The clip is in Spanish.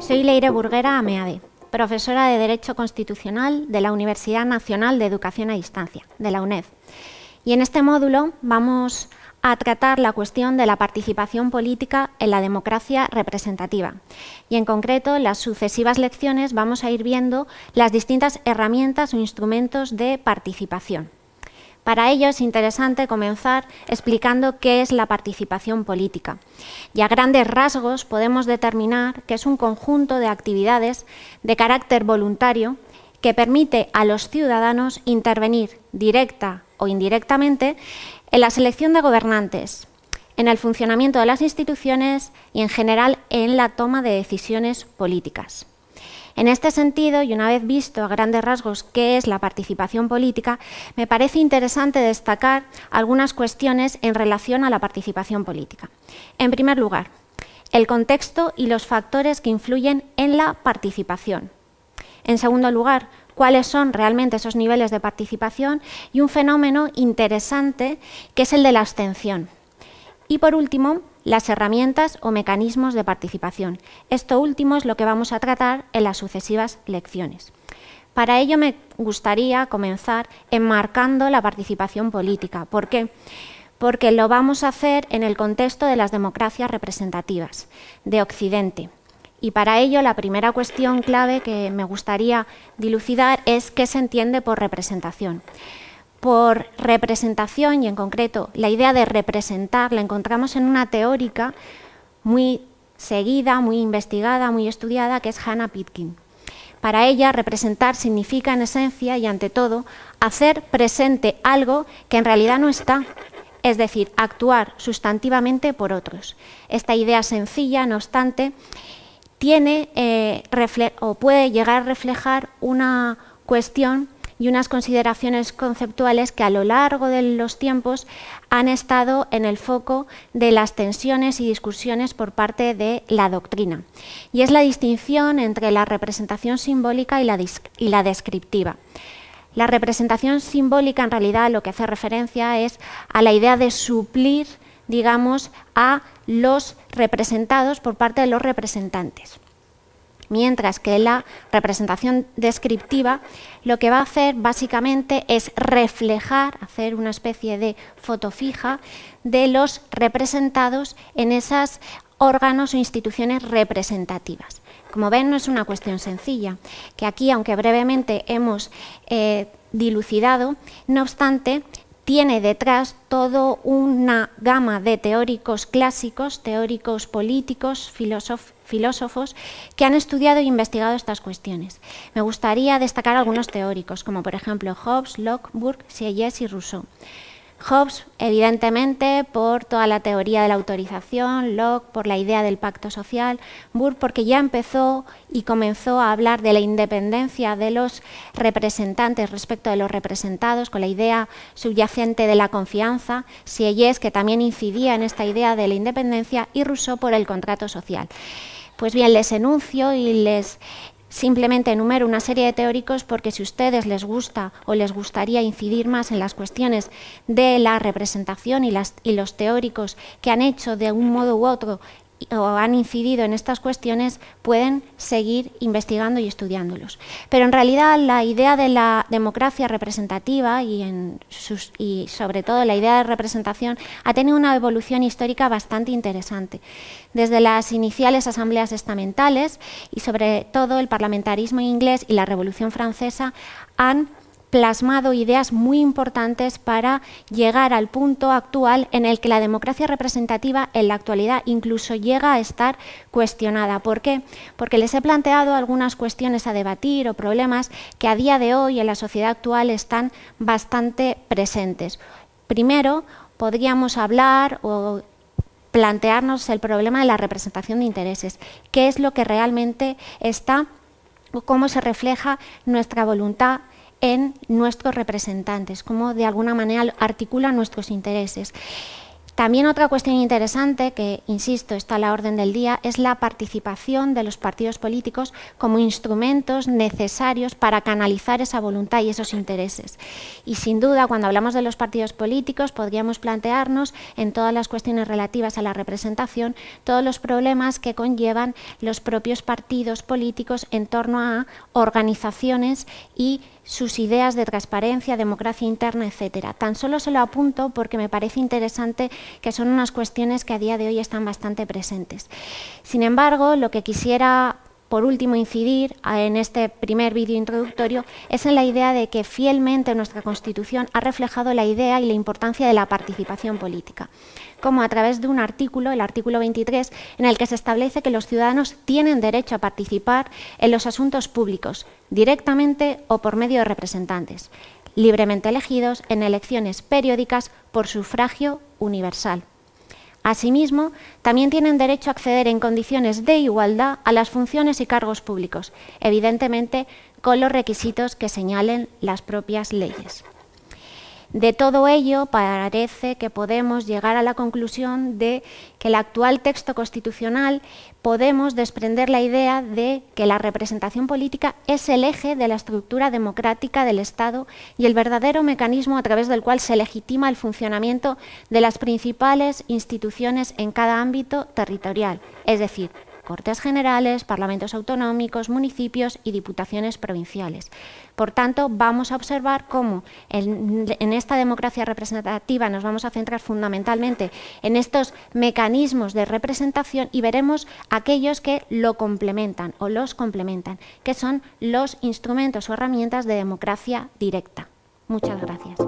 Soy Leire Burguera Ameade, profesora de Derecho Constitucional de la Universidad Nacional de Educación a Distancia, de la UNED. Y en este módulo vamos a tratar la cuestión de la participación política en la democracia representativa. Y en concreto, en las sucesivas lecciones vamos a ir viendo las distintas herramientas o instrumentos de participación. Para ello es interesante comenzar explicando qué es la participación política. Y a grandes rasgos podemos determinar que es un conjunto de actividades de carácter voluntario que permite a los ciudadanos intervenir directa o indirectamente en la selección de gobernantes, en el funcionamiento de las instituciones y en general en la toma de decisiones políticas. En este sentido, y una vez visto a grandes rasgos qué es la participación política, me parece interesante destacar algunas cuestiones en relación a la participación política. En primer lugar, el contexto y los factores que influyen en la participación. En segundo lugar, cuáles son realmente esos niveles de participación y un fenómeno interesante que es el de la abstención. Y por último, las herramientas o mecanismos de participación. Esto último es lo que vamos a tratar en las sucesivas lecciones. Para ello me gustaría comenzar enmarcando la participación política. ¿Por qué? Porque lo vamos a hacer en el contexto de las democracias representativas de Occidente. Y para ello la primera cuestión clave que me gustaría dilucidar es qué se entiende por representación por representación y en concreto la idea de representar la encontramos en una teórica muy seguida, muy investigada, muy estudiada, que es Hannah Pitkin. Para ella, representar significa en esencia y ante todo hacer presente algo que en realidad no está, es decir, actuar sustantivamente por otros. Esta idea sencilla, no obstante, tiene eh, o puede llegar a reflejar una cuestión y unas consideraciones conceptuales que a lo largo de los tiempos han estado en el foco de las tensiones y discusiones por parte de la doctrina. Y es la distinción entre la representación simbólica y la, y la descriptiva. La representación simbólica en realidad lo que hace referencia es a la idea de suplir, digamos, a los representados por parte de los representantes mientras que la representación descriptiva lo que va a hacer básicamente es reflejar, hacer una especie de foto fija de los representados en esos órganos o instituciones representativas. Como ven, no es una cuestión sencilla, que aquí, aunque brevemente hemos eh, dilucidado, no obstante, tiene detrás toda una gama de teóricos clásicos, teóricos políticos, filósofos filósofos que han estudiado e investigado estas cuestiones. Me gustaría destacar algunos teóricos, como por ejemplo Hobbes, Locke, Burke, Sieyès y Rousseau. Hobbes, evidentemente, por toda la teoría de la autorización, Locke por la idea del pacto social, Burke porque ya empezó y comenzó a hablar de la independencia de los representantes respecto de los representados, con la idea subyacente de la confianza, Sieyès que también incidía en esta idea de la independencia y Rousseau por el contrato social. Pues bien, les enuncio y les simplemente enumero una serie de teóricos porque si ustedes les gusta o les gustaría incidir más en las cuestiones de la representación y, y los teóricos que han hecho de un modo u otro o han incidido en estas cuestiones pueden seguir investigando y estudiándolos. Pero en realidad la idea de la democracia representativa y, en y sobre todo la idea de representación ha tenido una evolución histórica bastante interesante. Desde las iniciales asambleas estamentales y sobre todo el parlamentarismo inglés y la Revolución Francesa han plasmado ideas muy importantes para llegar al punto actual en el que la democracia representativa en la actualidad incluso llega a estar cuestionada. ¿Por qué? Porque les he planteado algunas cuestiones a debatir o problemas que a día de hoy en la sociedad actual están bastante presentes. Primero, podríamos hablar o plantearnos el problema de la representación de intereses. ¿Qué es lo que realmente está o cómo se refleja nuestra voluntad en nuestros representantes, cómo de alguna manera articulan nuestros intereses. También otra cuestión interesante, que insisto, está a la orden del día, es la participación de los partidos políticos como instrumentos necesarios para canalizar esa voluntad y esos intereses. Y sin duda, cuando hablamos de los partidos políticos, podríamos plantearnos en todas las cuestiones relativas a la representación todos los problemas que conllevan los propios partidos políticos en torno a organizaciones y sus ideas de transparencia, democracia interna, etcétera. Tan solo se lo apunto porque me parece interesante que son unas cuestiones que a día de hoy están bastante presentes. Sin embargo, lo que quisiera por último incidir en este primer vídeo introductorio es en la idea de que fielmente nuestra Constitución ha reflejado la idea y la importancia de la participación política, como a través de un artículo, el artículo 23, en el que se establece que los ciudadanos tienen derecho a participar en los asuntos públicos, directamente o por medio de representantes libremente elegidos en elecciones periódicas por sufragio universal. Asimismo, también tienen derecho a acceder en condiciones de igualdad a las funciones y cargos públicos, evidentemente con los requisitos que señalen las propias leyes. De todo ello, parece que podemos llegar a la conclusión de que el actual texto constitucional podemos desprender la idea de que la representación política es el eje de la estructura democrática del Estado y el verdadero mecanismo a través del cual se legitima el funcionamiento de las principales instituciones en cada ámbito territorial, es decir, Cortes Generales, Parlamentos Autonómicos, municipios y diputaciones provinciales. Por tanto, vamos a observar cómo en, en esta democracia representativa nos vamos a centrar fundamentalmente en estos mecanismos de representación y veremos aquellos que lo complementan o los complementan, que son los instrumentos o herramientas de democracia directa. Muchas gracias.